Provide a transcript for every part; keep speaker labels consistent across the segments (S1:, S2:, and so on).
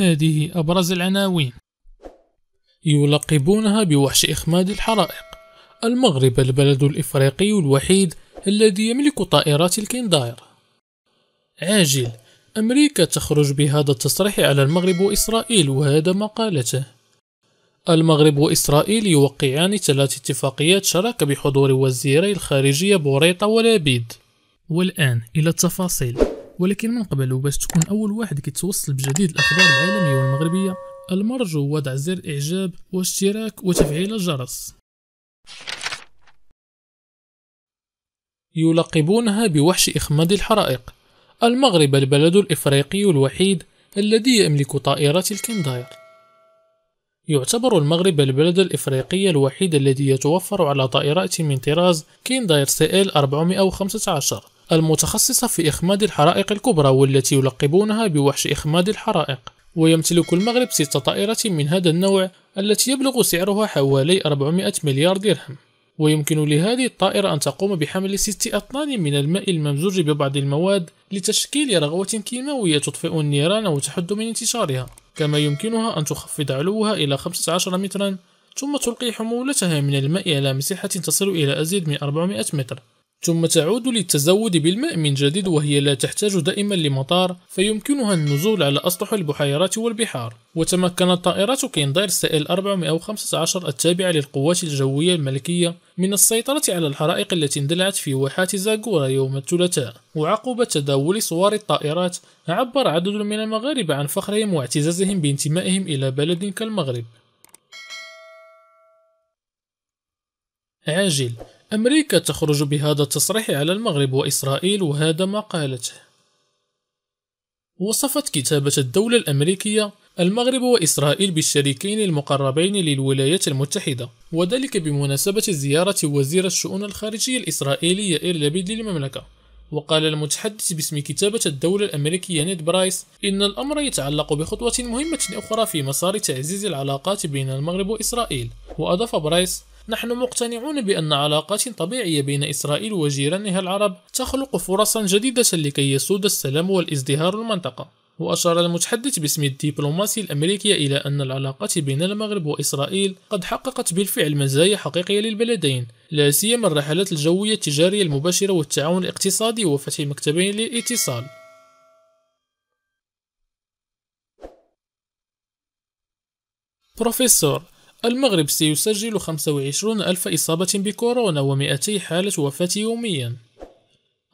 S1: هذه أبرز العناوين يلقبونها بوحش إخماد الحرائق المغرب البلد الإفريقي الوحيد الذي يملك طائرات الكنداير عاجل أمريكا تخرج بهذا التصريح على المغرب وإسرائيل وهذا ما قالته المغرب وإسرائيل يوقعان ثلاث اتفاقيات شراكة بحضور وزيري الخارجية بوريطة ولابيد والآن إلى التفاصيل ولكن من قبل وباش تكون أول واحد كيتوصل بجديد الأخبار العالمية والمغربية المرجو وضع زر إعجاب واشتراك وتفعيل الجرس يلقبونها بوحش إخماد الحرائق المغرب البلد الإفريقي الوحيد الذي يملك طائرات الكنداير يعتبر المغرب البلد الإفريقي الوحيد الذي يتوفر على طائرات من طراز كينداير سي ال 415 المتخصصة في إخماد الحرائق الكبرى والتي يلقبونها بوحش إخماد الحرائق ويمتلك المغرب ست طائرات من هذا النوع التي يبلغ سعرها حوالي 400 مليار درهم ويمكن لهذه الطائرة أن تقوم بحمل ست أطنان من الماء الممزوج ببعض المواد لتشكيل رغوة كيماوية تطفئ النيران وتحد من انتشارها كما يمكنها أن تخفض علوها إلى 15 مترا ثم تلقي حمولتها من الماء على مساحة تصل إلى أزيد من 400 متر ثم تعود للتزود بالماء من جديد وهي لا تحتاج دائما لمطار فيمكنها النزول على أسطح البحيرات والبحار وتمكنت طائرات كيندير سي ال 415 التابعة للقوات الجوية الملكية من السيطرة على الحرائق التي اندلعت في واحات زاغورا يوم الثلاثاء وعقب تداول صور الطائرات عبر عدد من المغاربة عن فخرهم واعتزازهم بانتمائهم إلى بلد كالمغرب عاجل أمريكا تخرج بهذا التصريح على المغرب وإسرائيل وهذا ما قالته وصفت كتابة الدولة الأمريكية المغرب وإسرائيل بالشريكين المقربين للولايات المتحدة وذلك بمناسبة زيارة وزير الشؤون الخارجية الإسرائيلي يائر لبيد للمملكة وقال المتحدث باسم كتابة الدولة الأمريكية نيد برايس إن الأمر يتعلق بخطوة مهمة أخرى في مسار تعزيز العلاقات بين المغرب وإسرائيل وأضاف برايس نحن مقتنعون بأن علاقات طبيعية بين إسرائيل وجيرانها العرب تخلق فرصا جديدة لكي يسود السلام والازدهار المنطقة وأشار المتحدث باسم الدبلوماسي الأمريكي إلى أن العلاقات بين المغرب وإسرائيل قد حققت بالفعل مزايا حقيقية للبلدين لا سيما الرحلات الجوية التجارية المباشرة والتعاون الاقتصادي وفتح مكتبين للاتصال بروفيسور المغرب سيسجل 25 ألف إصابة بكورونا و200 حالة وفاة يوميا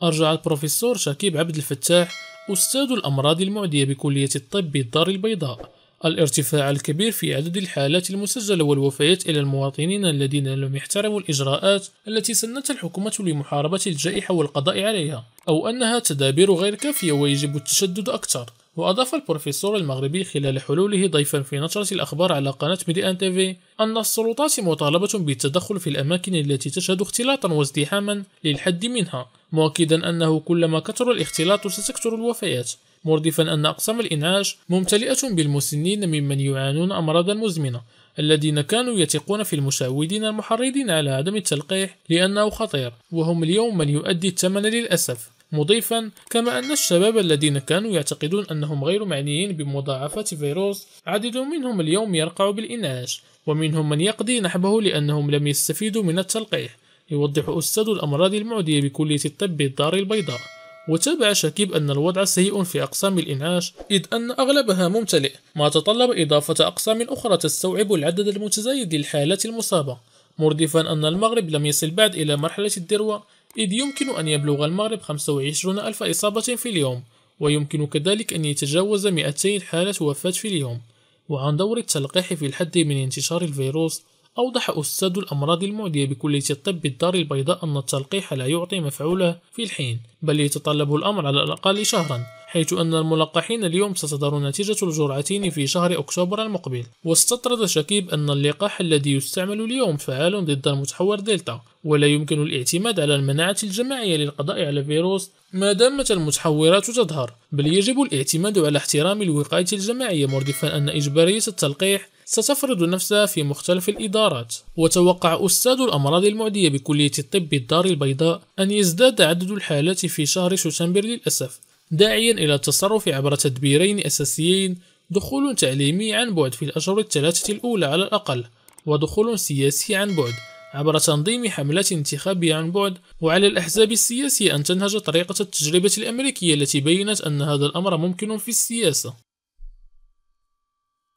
S1: أرجع البروفيسور شكيب عبد الفتاح أستاذ الأمراض المعدية بكلية الطب بالدار البيضاء الارتفاع الكبير في عدد الحالات المسجلة والوفيات إلى المواطنين الذين لم يحترموا الإجراءات التي سنتها الحكومة لمحاربة الجائحة والقضاء عليها أو أنها تدابير غير كافية ويجب التشدد أكثر وأضاف البروفيسور المغربي خلال حلوله ضيفا في نشرة الأخبار على قناة ميدي أن تيفي أن السلطات مطالبة بالتدخل في الأماكن التي تشهد اختلاطا وازدحاما للحد منها مؤكدا أنه كلما كثر الاختلاط ستكثر الوفيات مردفا أن أقسام الإنعاش ممتلئة بالمسنين ممن يعانون أمراضا مزمنة الذين كانوا يثقون في المشاودين المحرضين على عدم التلقيح لأنه خطير وهم اليوم من يؤدي الثمن للأسف مضيفا كما أن الشباب الذين كانوا يعتقدون أنهم غير معنيين بمضاعفة فيروس عدد منهم اليوم يرقع بالإنعاش ومنهم من يقضي نحبه لأنهم لم يستفيدوا من التلقيح يوضح أستاذ الأمراض المعدية بكلية الطب الدار البيضاء وتابع شكيب أن الوضع سيء في أقسام الإنعاش إذ أن أغلبها ممتلئ ما تطلب إضافة أقسام أخرى تستوعب العدد المتزايد للحالات المصابة مردفا أن المغرب لم يصل بعد إلى مرحلة الذروة إذ يمكن أن يبلغ المغرب 25 ألف إصابة في اليوم ويمكن كذلك أن يتجاوز 200 حالة وفاة في اليوم وعن دور التلقيح في الحد من انتشار الفيروس أوضح أستاذ الأمراض المعدية بكلية الطب الدار البيضاء أن التلقيح لا يعطي مفعوله في الحين بل يتطلب الأمر على الأقل شهرا حيث أن الملقحين اليوم ستظهر نتيجة الجرعتين في شهر أكتوبر المقبل واستطرد شكيب أن اللقاح الذي يستعمل اليوم فعال ضد المتحور دلتا ولا يمكن الاعتماد على المناعة الجماعية للقضاء على فيروس ما دامت المتحورات تظهر بل يجب الاعتماد على احترام الوقاية الجماعية مردفا أن إجبارية التلقيح ستفرض نفسها في مختلف الإدارات وتوقع أستاذ الأمراض المعدية بكلية الطب بالدار البيضاء أن يزداد عدد الحالات في شهر سبتمبر للأسف داعيا إلى التصرف عبر تدبيرين أساسيين دخول تعليمي عن بعد في الأشهر الثلاثة الأولى على الأقل ودخول سياسي عن بعد عبر تنظيم حملات انتخابية عن بعد وعلى الأحزاب السياسية أن تنهج طريقة التجربة الأمريكية التي بينت أن هذا الأمر ممكن في السياسة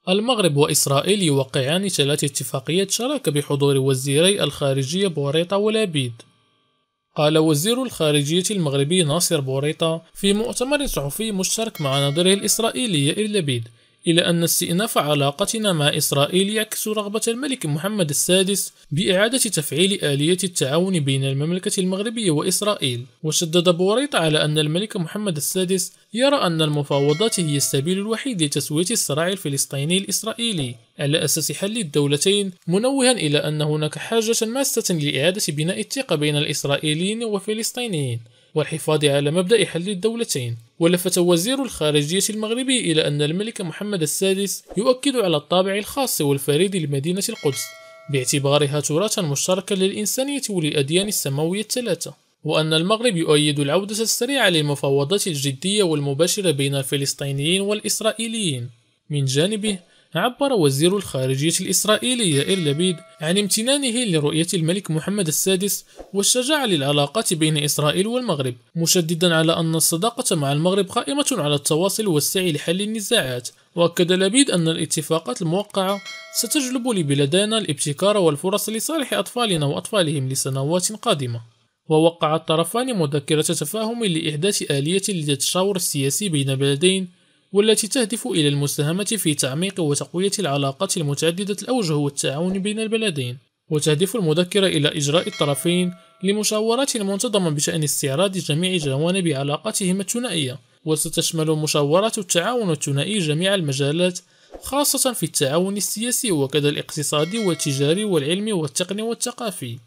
S1: المغرب وإسرائيل يوقعان ثلاث اتفاقيات شراكة بحضور وزيري الخارجية بوريطة ولابيد قال وزير الخارجية المغربي ناصر بوريطة في مؤتمر صحفي مشترك مع ناظره الإسرائيلي إيرلبيد لبيد إلى أن استئناف علاقتنا مع إسرائيل يعكس رغبة الملك محمد السادس بإعادة تفعيل آلية التعاون بين المملكة المغربية وإسرائيل وشدد بوريط على أن الملك محمد السادس يرى أن المفاوضات هي السبيل الوحيد لتسوية الصراع الفلسطيني الإسرائيلي على أساس حل الدولتين منوها إلى أن هناك حاجة ماسة لإعادة بناء الثقة بين الإسرائيليين والفلسطينيين والحفاظ على مبدأ حل الدولتين ولفت وزير الخارجية المغربي إلى أن الملك محمد السادس يؤكد على الطابع الخاص والفريد لمدينة القدس باعتبارها تراثا مشتركا للإنسانية وللأديان السماوية الثلاثة وأن المغرب يؤيد العودة السريعة للمفاوضات الجدية والمباشرة بين الفلسطينيين والإسرائيليين من جانبه عبر وزير الخارجية الإسرائيلي إير لبيد عن امتنانه لرؤية الملك محمد السادس والشجاعة للعلاقات بين إسرائيل والمغرب مشددا على أن الصداقة مع المغرب قائمة على التواصل والسعي لحل النزاعات وأكد لبيد أن الاتفاقات الموقعة ستجلب لبلدنا الابتكار والفرص لصالح أطفالنا وأطفالهم لسنوات قادمة ووقع الطرفان مذكرة تفاهم لإحداث آلية للتشاور السياسي بين بلدين والتي تهدف إلى المساهمة في تعميق وتقوية العلاقات المتعددة الأوجه والتعاون بين البلدين وتهدف المذكرة إلى إجراء الطرفين لمشاورات منتظمة بشأن استعراض جميع جوانب علاقاتهما الثنائية وستشمل مشاورات التعاون الثنائي جميع المجالات خاصة في التعاون السياسي وكذا الاقتصادي والتجاري والعلمي والتقني والثقافي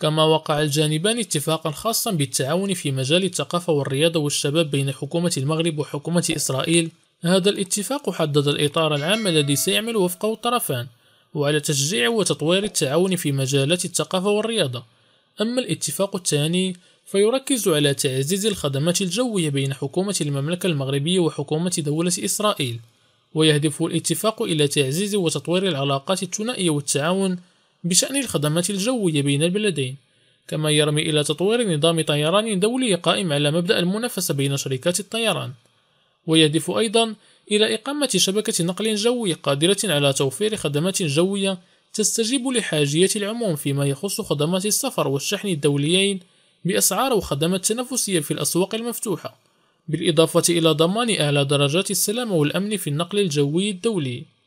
S1: كما وقع الجانبان اتفاقا خاصا بالتعاون في مجال الثقافة والرياضة والشباب بين حكومة المغرب وحكومة إسرائيل هذا الاتفاق حدد الإطار العام الذي سيعمل وفقه الطرفان وعلى تشجيع وتطوير التعاون في مجالات الثقافة والرياضة أما الاتفاق الثاني فيركز على تعزيز الخدمات الجوية بين حكومة المملكة المغربية وحكومة دولة إسرائيل ويهدف الاتفاق إلى تعزيز وتطوير العلاقات الثنائية والتعاون بشأن الخدمات الجوية بين البلدين كما يرمي إلى تطوير نظام طيران دولي قائم على مبدأ المنافسة بين شركات الطيران ويهدف أيضا إلى إقامة شبكة نقل جوي قادرة على توفير خدمات جوية تستجيب لحاجية العموم فيما يخص خدمات السفر والشحن الدوليين بأسعار وخدمات تنافسية في الأسواق المفتوحة، بالإضافة إلى ضمان أعلى درجات السلامة والأمن في النقل الجوي الدولي